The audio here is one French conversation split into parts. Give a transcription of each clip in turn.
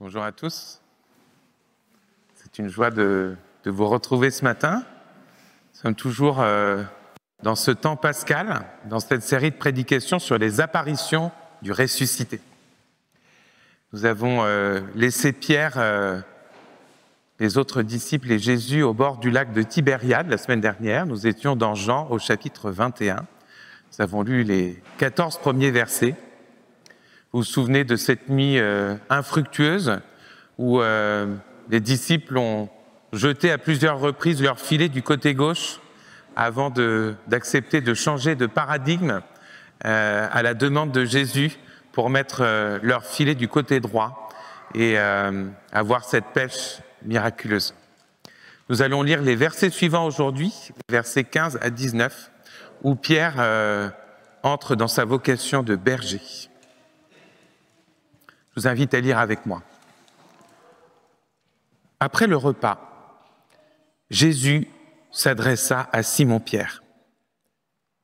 Bonjour à tous. C'est une joie de, vous retrouver ce matin. Nous sommes toujours euh, dans ce temps pascal, dans cette série de prédications sur les apparitions du ressuscité. Nous avons euh, laissé Pierre, euh, les autres disciples et Jésus au bord du lac de Tibériade la semaine dernière. Nous étions dans Jean au chapitre 21. Nous avons lu les 14 premiers versets. Vous vous souvenez de cette nuit euh, infructueuse où euh, les disciples ont jeté à plusieurs reprises leur filet du côté gauche avant d'accepter de, changer de paradigme euh, à la demande de Jésus pour mettre leur filet du côté droit et avoir cette pêche miraculeuse. Nous allons lire les versets suivants aujourd'hui, versets 15 à 19, où Pierre entre dans sa vocation de berger vous invite à lire avec moi. Après le repas, Jésus s'adressa à Simon-Pierre.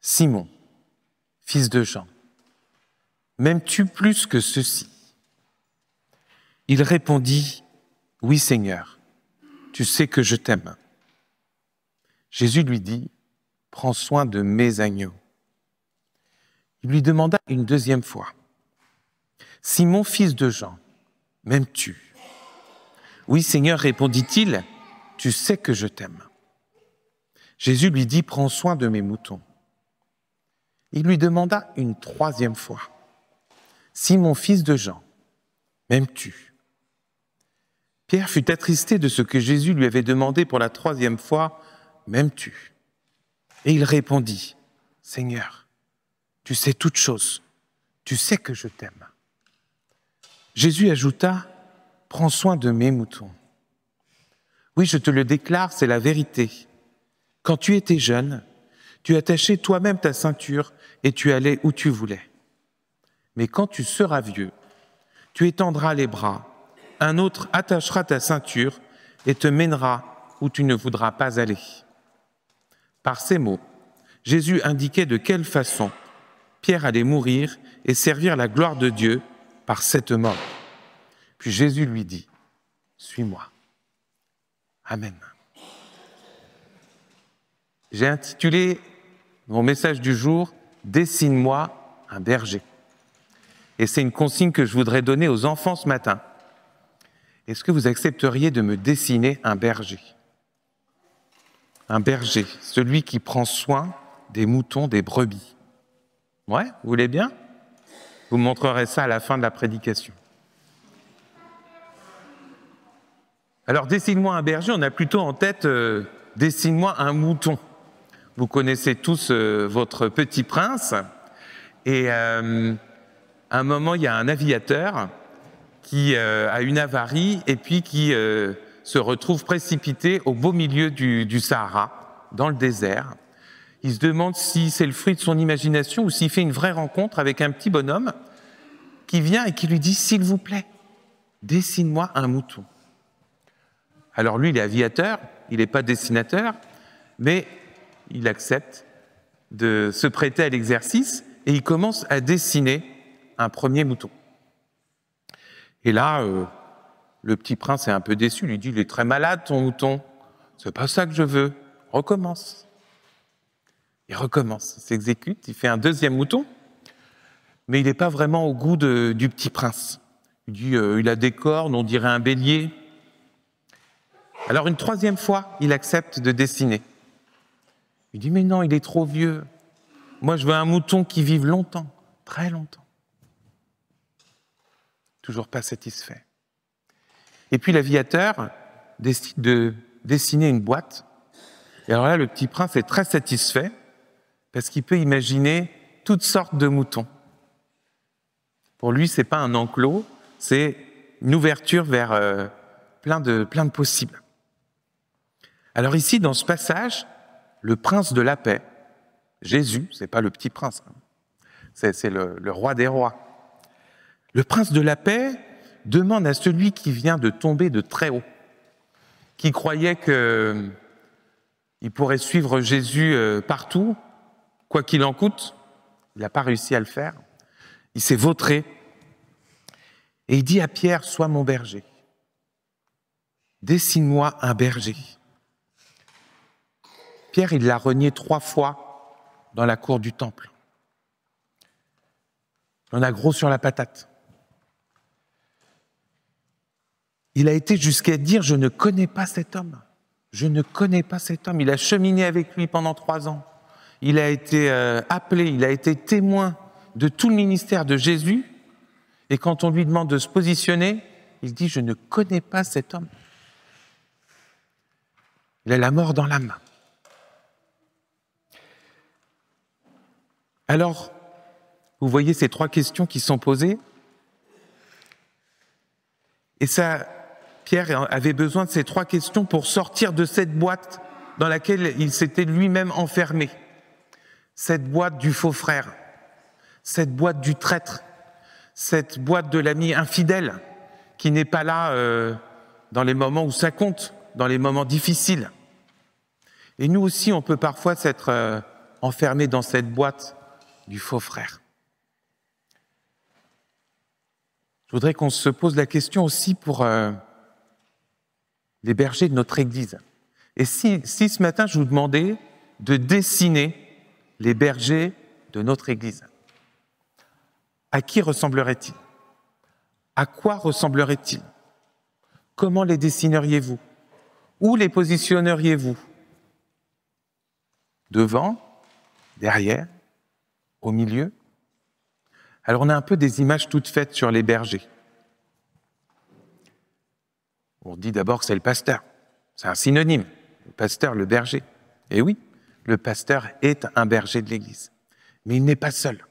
Simon, fils de Jean, m'aimes-tu plus que ceci Il répondit, Oui Seigneur, tu sais que je t'aime. Jésus lui dit, Prends soin de mes agneaux. Il lui demanda une deuxième fois, mon fils de Jean, m'aimes-tu Oui, Seigneur, répondit-il, tu sais que je t'aime. Jésus lui dit, prends soin de mes moutons. Il lui demanda une troisième fois, Simon, fils de Jean, m'aimes-tu Pierre fut attristé de ce que Jésus lui avait demandé pour la troisième fois, m'aimes-tu Et il répondit, Seigneur, tu sais toutes choses, tu sais que je t'aime. Jésus ajouta, Prends soin de mes moutons. Oui, je te le déclare, c'est la vérité. Quand tu étais jeune, tu attachais toi-même ta ceinture et tu allais où tu voulais. Mais quand tu seras vieux, tu étendras les bras, un autre attachera ta ceinture et te mènera où tu ne voudras pas aller. Par ces mots, Jésus indiquait de quelle façon Pierre allait mourir et servir la gloire de Dieu par cette mort. Puis Jésus lui dit, suis-moi. Amen. J'ai intitulé mon message du jour, Dessine-moi un berger. Et c'est une consigne que je voudrais donner aux enfants ce matin. Est-ce que vous accepteriez de me dessiner un berger Un berger, celui qui prend soin des moutons, des brebis. Ouais, vous voulez bien vous montrerez ça à la fin de la prédication. Alors dessine-moi un berger, on a plutôt en tête euh, dessine-moi un mouton. Vous connaissez tous euh, votre petit prince. Et à euh, un moment, il y a un aviateur qui a une avarie et puis qui se retrouve précipité au beau milieu du Sahara, dans le désert. Il se demande si c'est le fruit de son imagination ou s'il fait une vraie rencontre avec un petit bonhomme qui vient et qui lui dit S'il vous plaît, dessine-moi un mouton. Alors lui, il est aviateur, il n'est pas dessinateur, mais il accepte de se prêter à l'exercice et il commence à dessiner un premier mouton. Et là, euh, le petit prince est un peu déçu, lui dit, il est très malade ton mouton, c'est pas ça que je veux, recommence. Il recommence, il s'exécute, il fait un deuxième mouton, mais il n'est pas vraiment au goût du petit prince. Il euh, il a des cornes, on dirait un bélier. Alors une troisième fois, il accepte de dessiner. Il dit, mais non, il est trop vieux. Moi, je veux un mouton qui vive longtemps, très longtemps. Toujours pas satisfait. Et puis l'aviateur décide de dessiner une boîte. Et alors là, le petit prince est très satisfait parce qu'il peut imaginer toutes sortes de moutons. Pour lui, c'est pas un enclos, c'est une ouverture vers euh, plein, de, plein de possibles. Alors ici, dans ce passage, le prince de la paix, Jésus, ce n'est pas le petit prince, hein. c'est le, le roi des rois. Le prince de la paix demande à celui qui vient de tomber de très haut, qui croyait qu'il euh, pourrait suivre Jésus euh, partout, quoi qu'il en coûte. Il n'a pas réussi à le faire. Il s'est vautré. Et il dit à Pierre, sois mon berger. Dessine-moi un berger. Pierre, il l'a renié trois fois dans la cour du temple. On a gros sur la patate. Il a été jusqu'à dire, je ne connais pas cet homme. Je ne connais pas cet homme. Il a cheminé avec lui pendant trois ans il a été euh, appelé, il a été témoin de tout le ministère de Jésus, et quand on lui demande de se positionner, il dit, je ne connais pas cet homme. Il a la mort dans la main. » Alors, vous voyez ces trois questions qui sont posées. Et ça, Pierre avait besoin de ces trois questions pour sortir de cette boîte dans laquelle il s'était lui-même enfermé cette boîte du faux frère, cette boîte du traître, cette boîte de l'ami infidèle qui n'est pas là euh, dans les moments où ça compte, dans les moments difficiles. Et nous aussi, on peut parfois s'être euh, enfermés enfermé dans cette boîte du faux frère. Je voudrais qu'on se pose la question aussi pour euh, les bergers de notre Église. Et si, si ce matin, je vous demandais de dessiner les bergers de notre Église. À qui ressemblerait-il À quoi ressemblerait-il Comment les dessineriez-vous Où les positionneriez-vous Devant Derrière Au milieu Alors on a un peu des images toutes faites sur les bergers. On dit d'abord que c'est le pasteur. C'est un synonyme. Le pasteur, le berger. Eh oui, le pasteur est un berger de l'Église. Mais il n'est pas seul.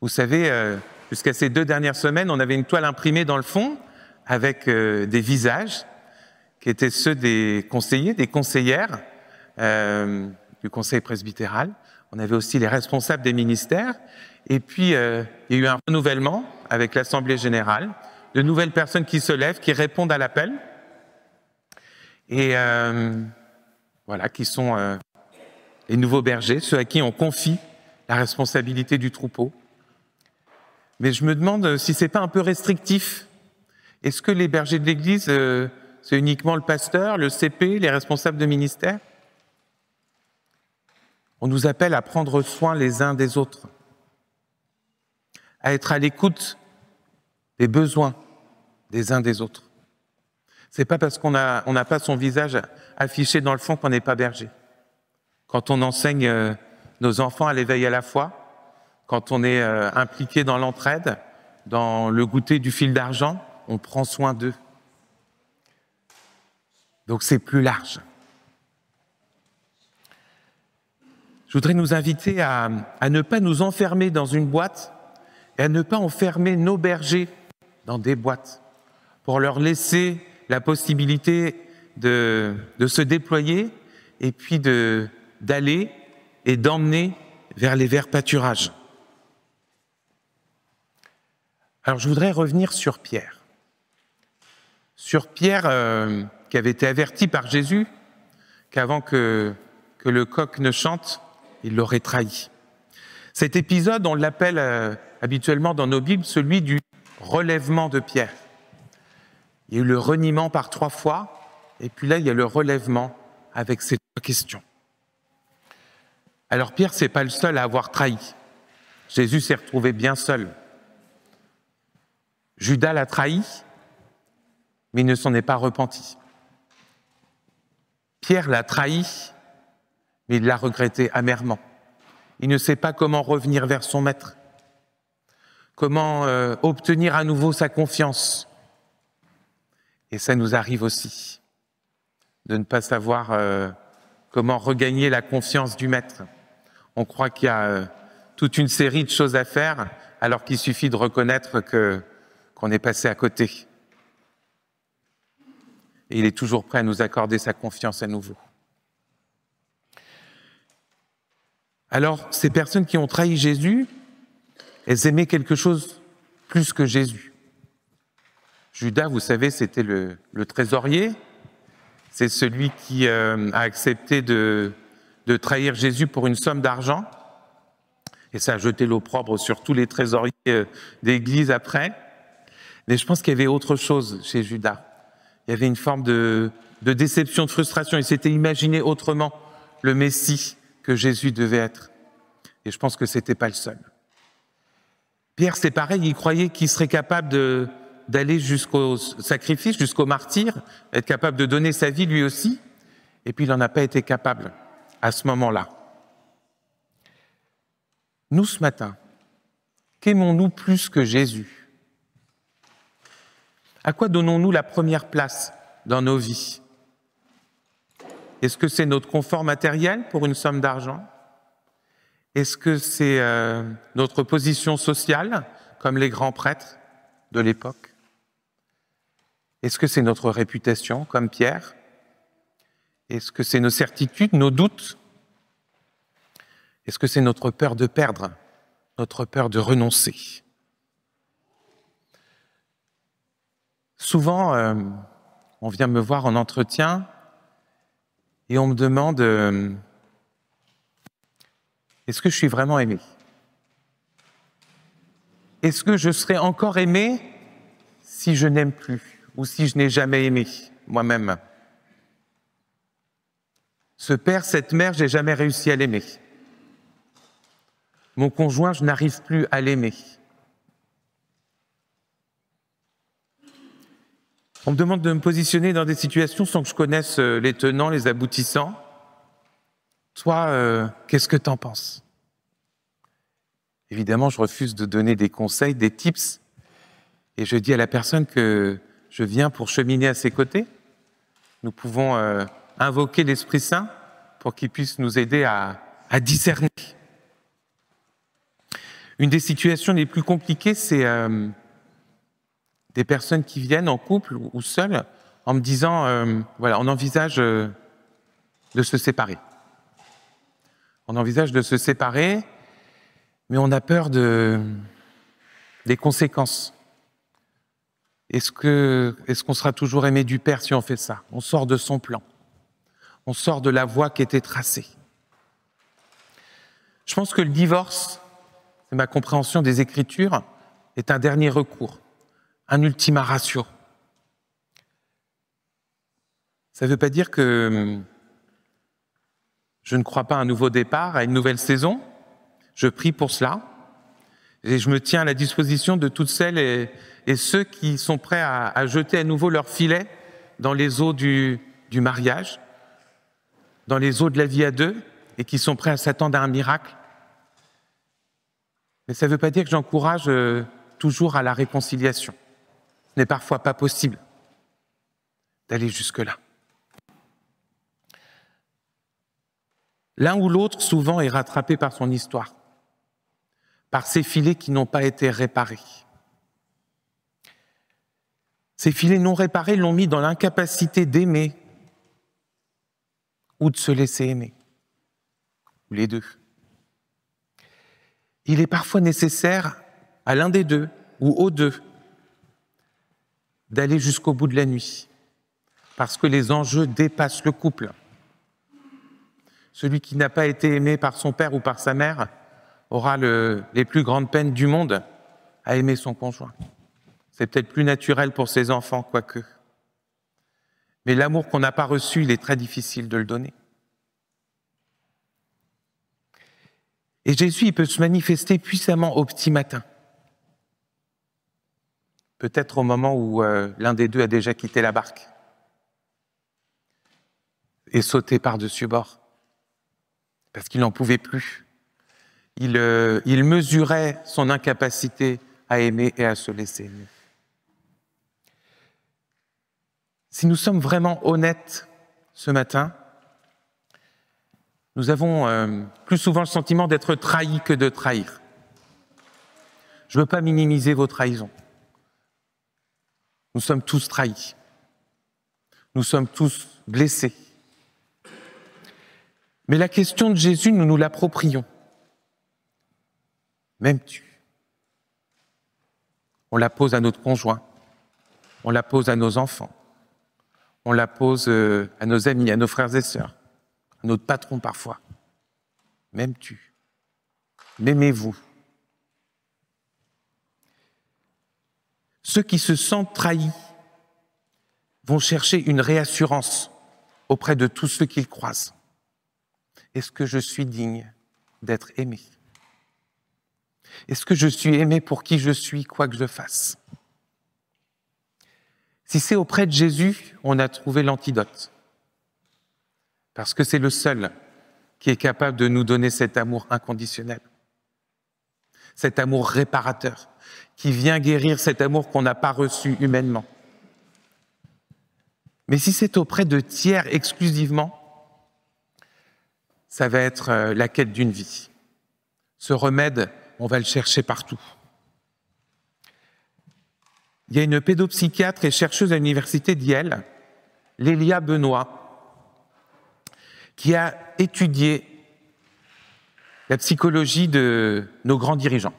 Vous savez, euh, jusqu'à ces deux dernières semaines, on avait une toile imprimée dans le fond avec euh, des visages qui étaient ceux des conseillers, des conseillères euh, du conseil presbytéral. On avait aussi les responsables des ministères. Et puis, il y a eu un renouvellement avec l'Assemblée générale, de nouvelles personnes qui se lèvent, qui répondent à l'appel. Et voilà, qui sont les nouveaux bergers, ceux à qui on confie la responsabilité du troupeau. Mais je me demande si c'est pas un peu restrictif. Est-ce que les bergers de l'Église, euh, c'est uniquement le pasteur, le CP, les responsables de ministère On nous appelle à prendre soin les uns des autres, à être à l'écoute des besoins des uns des autres. C'est pas parce qu'on n'a on pas son visage affiché dans le fond qu'on n'est pas berger quand on enseigne euh, nos enfants à l'éveil à la foi, quand on est euh, impliqué dans l'entraide, dans le goûter du fil d'argent, on prend soin d'eux. Donc c'est plus large. Je voudrais nous inviter à, ne pas nous enfermer dans une boîte et à ne pas enfermer nos bergers dans des boîtes pour leur laisser la possibilité de se déployer et puis de, d'aller et d'emmener vers les vers pâturages. Alors je voudrais revenir sur Pierre. Sur Pierre euh, qui avait été averti par Jésus qu'avant que, que le coq ne chante, il l'aurait trahi. Cet épisode, on l'appelle euh, habituellement dans nos Bibles celui du relèvement de Pierre. Il y a eu le reniement par trois fois, et puis là, il y a le relèvement avec ces trois questions. Alors Pierre, n'est pas le seul à avoir trahi. Jésus s'est retrouvé bien seul. Judas l'a trahi, mais il ne s'en est pas repenti. Pierre l'a trahi, mais il l'a regretté amèrement. Il ne sait pas comment revenir vers son maître, comment euh, obtenir à nouveau sa confiance. Et ça nous arrive aussi, de ne pas savoir euh, comment regagner la confiance du maître on croit qu'il y a euh, toute une série de choses à faire, alors qu'il suffit de reconnaître que, qu'on est passé à côté. Et il est toujours prêt à nous accorder sa confiance à nouveau. Alors, ces personnes qui ont trahi Jésus, elles aimaient quelque chose plus que Jésus. Judas, vous savez, c'était le, trésorier, c'est celui qui euh, a accepté de, de trahir Jésus pour une somme d'argent. Et ça a jeté l'opprobre sur tous les trésoriers euh, d'église après. Mais je pense qu'il y avait autre chose chez Judas. Il y avait une forme de, déception, de frustration. Il s'était imaginé autrement le Messie que Jésus devait être. Et je pense que ce n'était pas le seul. Pierre, c'est pareil, il croyait qu'il serait capable d'aller jusqu'au sacrifice, jusqu'au martyr, être capable de donner sa vie lui aussi. Et puis il n'en a pas été capable à ce moment-là. Nous, ce matin, qu'aimons-nous plus que Jésus À quoi donnons-nous la première place dans nos vies Est-ce que c'est notre confort matériel pour une somme d'argent Est-ce que c'est euh, notre position sociale, comme les grands prêtres de l'époque Est-ce que c'est notre réputation, comme Pierre est-ce que c'est nos certitudes, nos doutes Est-ce que c'est notre peur de perdre, notre peur de renoncer Souvent, euh, on vient me voir en entretien et on me demande euh, est-ce que je suis vraiment aimé Est-ce que je serai encore aimé si je n'aime plus ou si je n'ai jamais aimé moi-même ce père, cette mère, j'ai jamais réussi à l'aimer. Mon conjoint, je n'arrive plus à l'aimer. On me demande de me positionner dans des situations sans que je connaisse euh, les tenants, les aboutissants. Toi, euh, qu'est-ce que tu en penses Évidemment, je refuse de donner des conseils, des tips, et je dis à la personne que je viens pour cheminer à ses côtés. Nous pouvons euh, invoquer l'Esprit Saint pour qu'il puisse nous aider à, discerner. Une des situations les plus compliquées, c'est euh, des personnes qui viennent en couple ou, seules en me disant, euh, voilà, on envisage euh, de se séparer. On envisage de se séparer, mais on a peur de, des conséquences. Est-ce qu'on est sera toujours aimé du Père si on fait ça On sort de son plan on sort de la voie qui était tracée. Je pense que le divorce, c'est ma compréhension des Écritures, est un dernier recours, un ultima ratio. Ça ne veut pas dire que hum, je ne crois pas à un nouveau départ, à une nouvelle saison. Je prie pour cela. Et je me tiens à la disposition de toutes celles et, ceux qui sont prêts à, jeter à nouveau leur filet dans les eaux du mariage dans les eaux de la vie à deux et qui sont prêts à s'attendre à un miracle. Mais ça ne veut pas dire que j'encourage euh, toujours à la réconciliation. Ce n'est parfois pas possible d'aller jusque-là. L'un ou l'autre, souvent, est rattrapé par son histoire, par ses filets qui n'ont pas été réparés. Ces filets non réparés l'ont mis dans l'incapacité d'aimer, ou de se laisser aimer, ou les deux. Il est parfois nécessaire à l'un des deux ou aux deux d'aller jusqu'au bout de la nuit, parce que les enjeux dépassent le couple. Celui qui n'a pas été aimé par son père ou par sa mère aura les plus grandes peines du monde à aimer son conjoint. C'est peut-être plus naturel pour ses enfants, quoique. Mais l'amour qu'on n'a pas reçu, il est très difficile de le donner. Et Jésus, il peut se manifester puissamment au petit matin. Peut-être au moment où euh, l'un des deux a déjà quitté la barque et sauté par-dessus bord, parce qu'il n'en pouvait plus. Il, euh, il mesurait son incapacité à aimer et à se laisser aimer. Si nous sommes vraiment honnêtes ce matin, nous avons euh, plus souvent le sentiment d'être trahis que de trahir. Je ne veux pas minimiser vos trahisons. Nous sommes tous trahis. Nous sommes tous blessés. Mais la question de Jésus, nous nous l'approprions. Même tu On la pose à notre conjoint. On la pose à nos enfants on la pose euh, à nos amis, à nos frères et sœurs, à notre patron parfois. M'aimes-tu M'aimez-vous Ceux qui se sentent trahis vont chercher une réassurance auprès de tous ceux qu'ils croisent. Est-ce que je suis digne d'être aimé Est-ce que je suis aimé pour qui je suis, quoi que je fasse si c'est auprès de Jésus, on a trouvé l'antidote. Parce que c'est le seul qui est capable de nous donner cet amour inconditionnel, cet amour réparateur, qui vient guérir cet amour qu'on n'a pas reçu humainement. Mais si c'est auprès de tiers exclusivement, ça va être euh, la quête d'une vie. Ce remède, on va le chercher partout il y a une pédopsychiatre et chercheuse à l'université d'Yale, Lélia Benoît, qui a étudié la psychologie de nos grands dirigeants,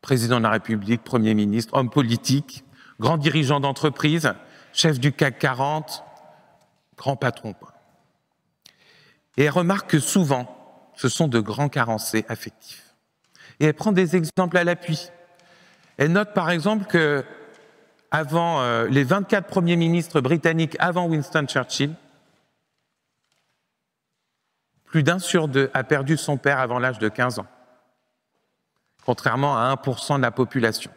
président de la République, Premier ministre, homme politique, grand dirigeant d'entreprise, chef du CAC 40, grand patron. Et elle remarque que souvent, ce sont de grands carencés affectifs. Et elle prend des exemples à l'appui. Elle note par exemple que avant euh, les 24 premiers ministres britanniques avant Winston Churchill. Plus d'un sur deux a perdu son père avant l'âge de 15 ans, contrairement à 1% de la population.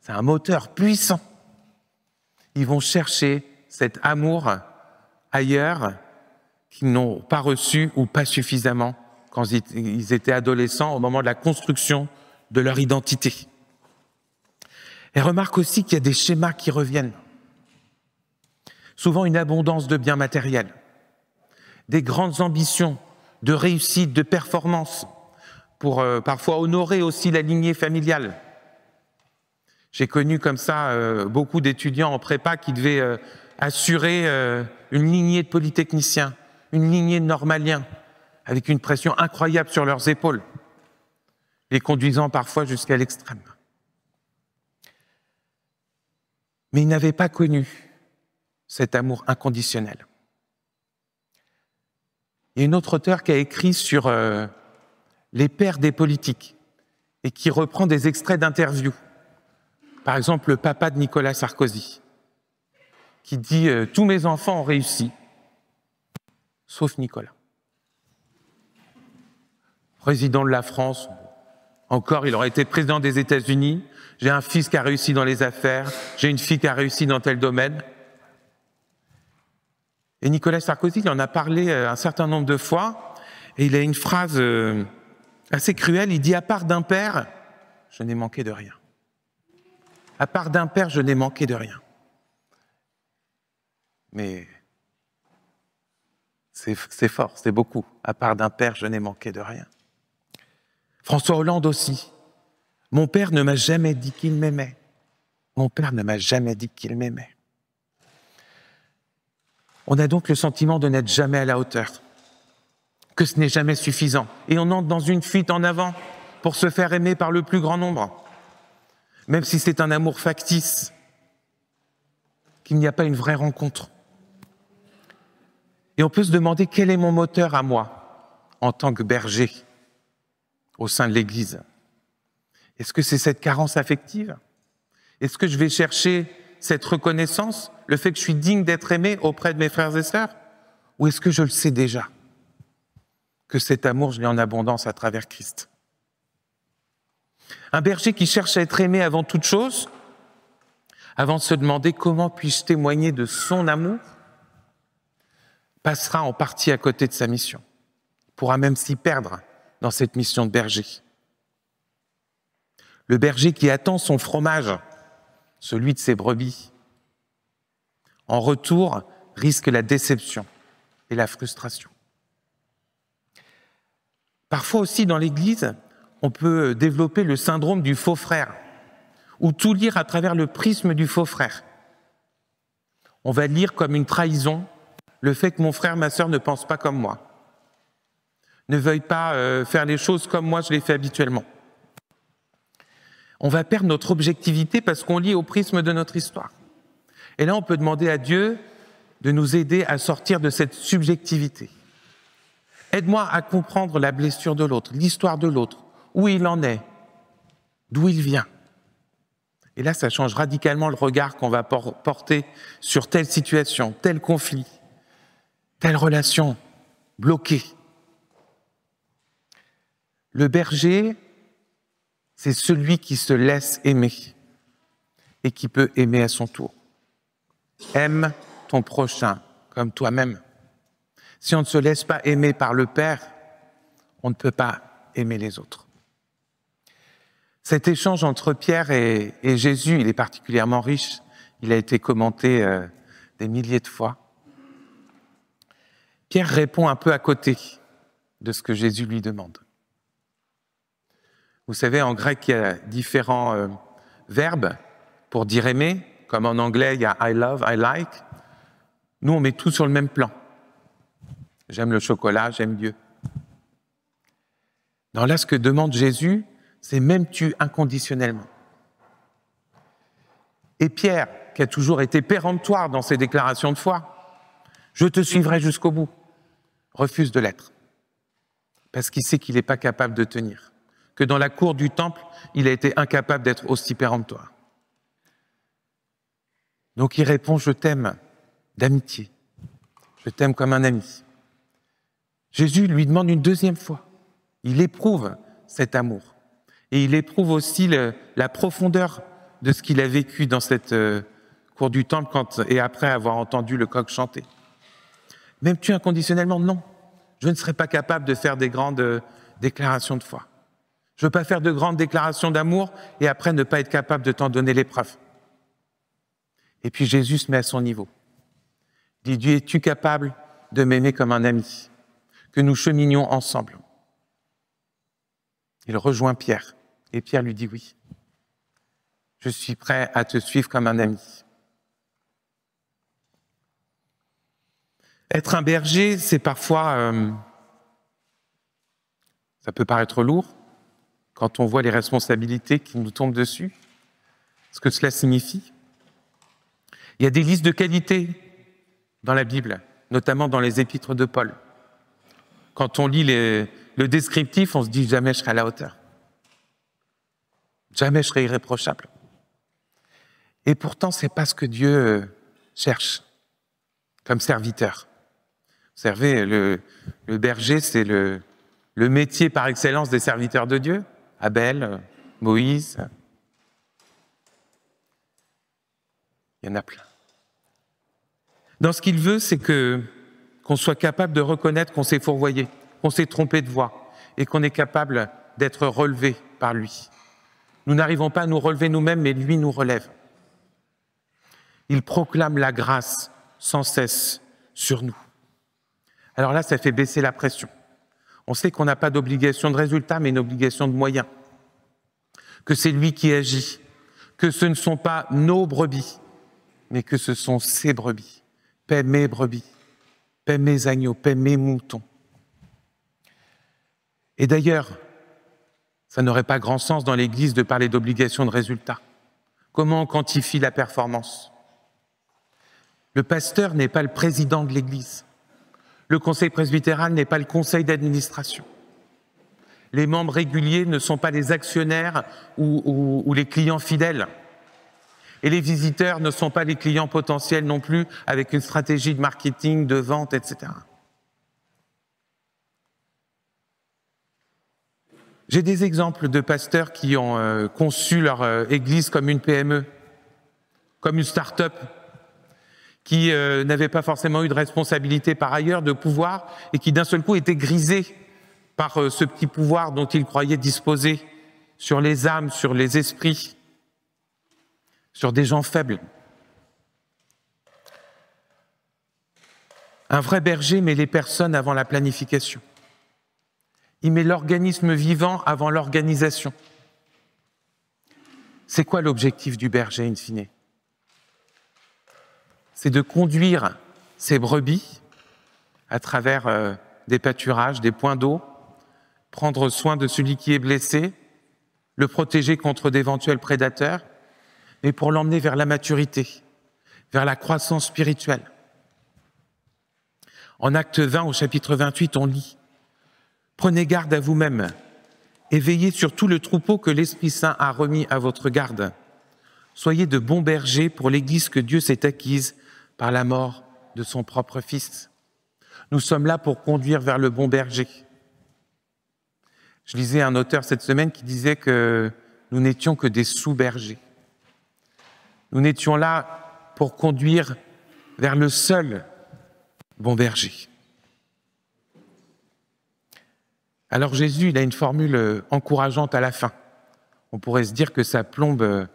C'est un moteur puissant. Ils vont chercher cet amour ailleurs qu'ils n'ont pas reçu ou pas suffisamment quand ils étaient adolescents au moment de la construction de leur identité. Elle remarque aussi qu'il y a des schémas qui reviennent. Souvent une abondance de biens matériels, des grandes ambitions de réussite, de performance, pour euh, parfois honorer aussi la lignée familiale. J'ai connu comme ça euh, beaucoup d'étudiants en prépa qui devaient euh, assurer une lignée de polytechniciens, une lignée de normaliens, avec une pression incroyable sur leurs épaules, les conduisant parfois jusqu'à l'extrême. mais il n'avait pas connu cet amour inconditionnel. Il y a une autre auteur qui a écrit sur euh, les pères des politiques et qui reprend des extraits d'interviews. Par exemple, le papa de Nicolas Sarkozy, qui dit euh, Tous mes enfants ont réussi, sauf Nicolas. Président de la France, encore, il aurait été président des États-Unis. J'ai un fils qui a réussi dans les affaires. J'ai une fille qui a réussi dans tel domaine. Et Nicolas Sarkozy, il en a parlé euh, un certain nombre de fois. Et il a une phrase euh, assez cruelle. Il dit À part d'un père, je n'ai manqué de rien. À part d'un père, je n'ai manqué de rien. Mais c'est fort, c'est beaucoup. À part d'un père, je n'ai manqué de rien. François Hollande aussi. Mon père ne m'a jamais dit qu'il m'aimait. Mon père ne m'a jamais dit qu'il m'aimait. On a donc le sentiment de n'être jamais à la hauteur, que ce n'est jamais suffisant. Et on entre dans une fuite en avant pour se faire aimer par le plus grand nombre, même si c'est un amour factice, qu'il n'y a pas une vraie rencontre. Et on peut se demander quel est mon moteur à moi en tant que berger au sein de l'Église Est-ce que c'est cette carence affective Est-ce que je vais chercher cette reconnaissance, le fait que je suis digne d'être aimé auprès de mes frères et sœurs Ou est-ce que je le sais déjà Que cet amour, je l'ai en abondance à travers Christ. Un berger qui cherche à être aimé avant toute chose, avant de se demander comment puis-je témoigner de son amour, passera en partie à côté de sa mission, pourra même s'y perdre dans cette mission de berger. Le berger qui attend son fromage, celui de ses brebis, en retour risque la déception et la frustration. Parfois aussi dans l'Église, on peut développer le syndrome du faux frère, ou tout lire à travers le prisme du faux frère. On va lire comme une trahison le fait que mon frère, ma sœur ne pense pas comme moi ne veuille pas euh, faire les choses comme moi je les fais habituellement. On va perdre notre objectivité parce qu'on lit au prisme de notre histoire. Et là, on peut demander à Dieu de nous aider à sortir de cette subjectivité. Aide-moi à comprendre la blessure de l'autre, l'histoire de l'autre, où il en est, d'où il vient. Et là, ça change radicalement le regard qu'on va porter sur telle situation, tel conflit, telle relation bloquée. Le berger, c'est celui qui se laisse aimer et qui peut aimer à son tour. Aime ton prochain comme toi-même. Si on ne se laisse pas aimer par le Père, on ne peut pas aimer les autres. Cet échange entre Pierre et, Jésus, il est particulièrement riche. Il a été commenté euh, des milliers de fois. Pierre répond un peu à côté de ce que Jésus lui demande. Vous savez, en grec, il y a différents euh, verbes pour dire aimer, comme en anglais, il y a I love, I like. Nous, on met tout sur le même plan. J'aime le chocolat, j'aime Dieu. Dans là, ce que demande Jésus, c'est m'aimes-tu inconditionnellement Et Pierre, qui a toujours été péremptoire dans ses déclarations de foi, je te suivrai jusqu'au bout, refuse de l'être, parce qu'il sait qu'il n'est pas capable de tenir que dans la cour du temple, il a été incapable d'être aussi pérenne-toi. Donc il répond, je t'aime d'amitié, je t'aime comme un ami. Jésus lui demande une deuxième fois. Il éprouve cet amour. Et il éprouve aussi la profondeur de ce qu'il a vécu dans cette euh, cour du temple quand, et après avoir entendu le coq chanter. M'aimes-tu inconditionnellement Non. Je ne serais pas capable de faire des grandes euh, déclarations de foi. Je ne veux pas faire de grandes déclarations d'amour et après ne pas être capable de t'en donner l'épreuve. Et puis Jésus se met à son niveau. Il dit, Dieu, es-tu capable de m'aimer comme un ami, que nous cheminions ensemble Il rejoint Pierre et Pierre lui dit oui. Je suis prêt à te suivre comme un ami. Être un berger, c'est parfois... Euh, ça peut paraître lourd, quand on voit les responsabilités qui nous tombent dessus, ce que cela signifie. Il y a des listes de qualité dans la Bible, notamment dans les épîtres de Paul. Quand on lit le descriptif, on se dit jamais je serai à la hauteur. Jamais je serai irréprochable. Et pourtant, c'est pas ce que Dieu euh, cherche comme serviteur. Vous savez, le, berger, c'est le métier par excellence des serviteurs de Dieu. Abel, Moïse. Il y en a plein. Dans ce qu'il veut, c'est que qu'on soit capable de reconnaître qu'on s'est fourvoyé, qu'on s'est trompé de voie et qu'on est capable d'être relevé par lui. Nous n'arrivons pas à nous relever nous-mêmes, mais lui nous relève. Il proclame la grâce sans cesse sur nous. Alors là, ça fait baisser la pression. On sait qu'on n'a pas d'obligation de résultat, mais une obligation de moyens. Que c'est lui qui agit. Que ce ne sont pas nos brebis, mais que ce sont ses brebis. Paie mes brebis. paie mes agneaux. paie mes moutons. Et d'ailleurs, ça n'aurait pas grand sens dans l'Église de parler d'obligation de résultat. Comment on quantifie la performance Le pasteur n'est pas le président de l'Église. Le conseil presbytéral n'est pas le conseil d'administration. Les membres réguliers ne sont pas les actionnaires ou, les clients fidèles. Et les visiteurs ne sont pas les clients potentiels non plus avec une stratégie de marketing, de vente, etc. J'ai des exemples de pasteurs qui ont euh, conçu leur euh, église comme une PME, comme une start-up, qui euh, n'avait pas forcément eu de responsabilité par ailleurs, de pouvoir, et qui d'un seul coup était grisé par euh, ce petit pouvoir dont il croyait disposer sur les âmes, sur les esprits, sur des gens faibles. Un vrai berger met les personnes avant la planification. Il met l'organisme vivant avant l'organisation. C'est quoi l'objectif du berger, in fine c'est de conduire ses brebis à travers euh, des pâturages, des points d'eau, prendre soin de celui qui est blessé, le protéger contre d'éventuels prédateurs, mais pour l'emmener vers la maturité, vers la croissance spirituelle. En acte 20 au chapitre 28, on lit Prenez garde à vous-même et veillez sur tout le troupeau que l'Esprit Saint a remis à votre garde. Soyez de bons bergers pour l'Église que Dieu s'est acquise par la mort de son propre Fils. Nous sommes là pour conduire vers le bon berger. Je lisais un auteur cette semaine qui disait que nous n'étions que des sous-bergers. Nous n'étions là pour conduire vers le seul bon berger. Alors Jésus, il a une formule encourageante à la fin. On pourrait se dire que ça plombe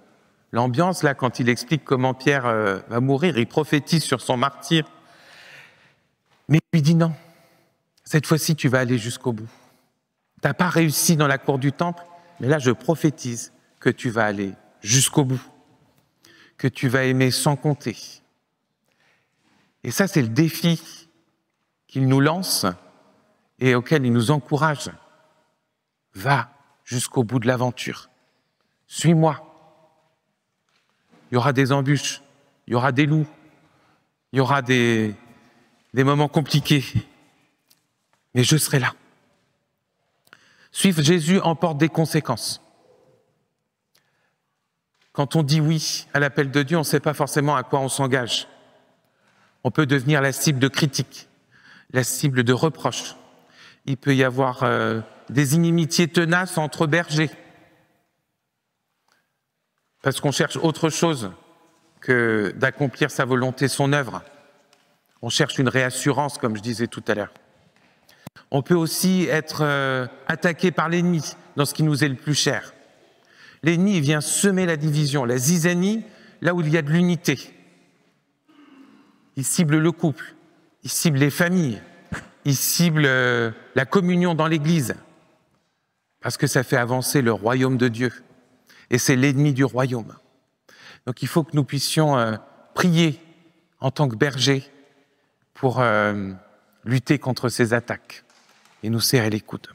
l'ambiance, là, quand il explique comment Pierre euh, va mourir, il prophétise sur son martyr. Mais il lui dit non, cette fois-ci, tu vas aller jusqu'au bout. Tu n'as pas réussi dans la cour du temple, mais là, je prophétise que tu vas aller jusqu'au bout, que tu vas aimer sans compter. Et ça, c'est le défi qu'il nous lance et auquel il nous encourage. Va jusqu'au bout de l'aventure. Suis-moi il y aura des embûches, il y aura des loups, il y aura des, moments compliqués, mais je serai là. Suivre Jésus emporte des conséquences. Quand on dit oui à l'appel de Dieu, on ne sait pas forcément à quoi on s'engage. On peut devenir la cible de critique, la cible de reproches. Il peut y avoir euh, des inimitiés tenaces entre bergers parce qu'on cherche autre chose que d'accomplir sa volonté, son œuvre. On cherche une réassurance, comme je disais tout à l'heure. On peut aussi être euh, attaqué par l'ennemi dans ce qui nous est le plus cher. L'ennemi vient semer la division, la zizanie, là où il y a de l'unité. Il cible le couple, il cible les familles, il cible euh, la communion dans l'Église, parce que ça fait avancer le royaume de Dieu et c'est l'ennemi du royaume. Donc il faut que nous puissions euh, prier en tant que berger pour euh, lutter contre ces attaques et nous serrer les coudes.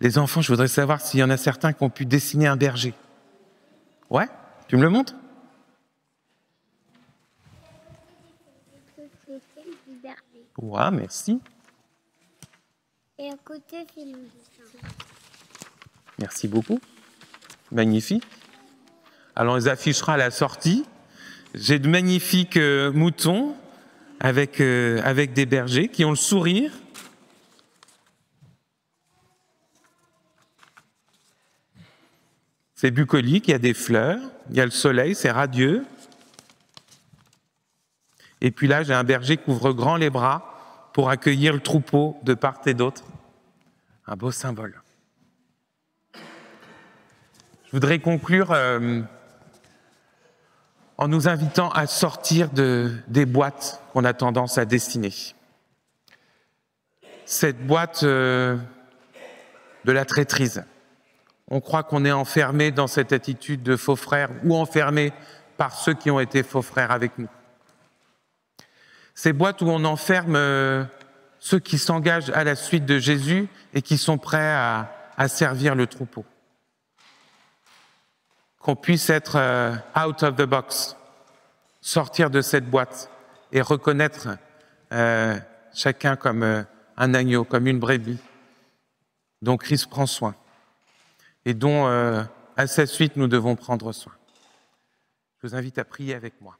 Les enfants, je voudrais savoir s'il y en a certains qui ont pu dessiner un berger. Ouais Tu me le montres Ouais, merci. Et à côté, c'est le Merci beaucoup. Magnifique. Alors, on les affichera à la sortie. J'ai de magnifiques euh, moutons avec, euh, avec des bergers qui ont le sourire. C'est bucolique, il y a des fleurs, il y a le soleil, c'est radieux. Et puis là, j'ai un berger qui ouvre grand les bras pour accueillir le troupeau de part et d'autre. Un beau symbole. Je voudrais conclure euh, en nous invitant à sortir de, des boîtes qu'on a tendance à dessiner. Cette boîte euh, de la traîtrise. On croit qu'on est enfermé dans cette attitude de faux frères ou enfermé par ceux qui ont été faux frères avec nous. Ces boîtes où on enferme euh, ceux qui s'engagent à la suite de Jésus et qui sont prêts à servir le troupeau qu'on puisse être euh, out of the box, sortir de cette boîte et reconnaître euh, chacun comme euh, un agneau, comme une brebis dont Christ prend soin et dont à sa suite nous devons prendre soin. Je vous invite à prier avec moi.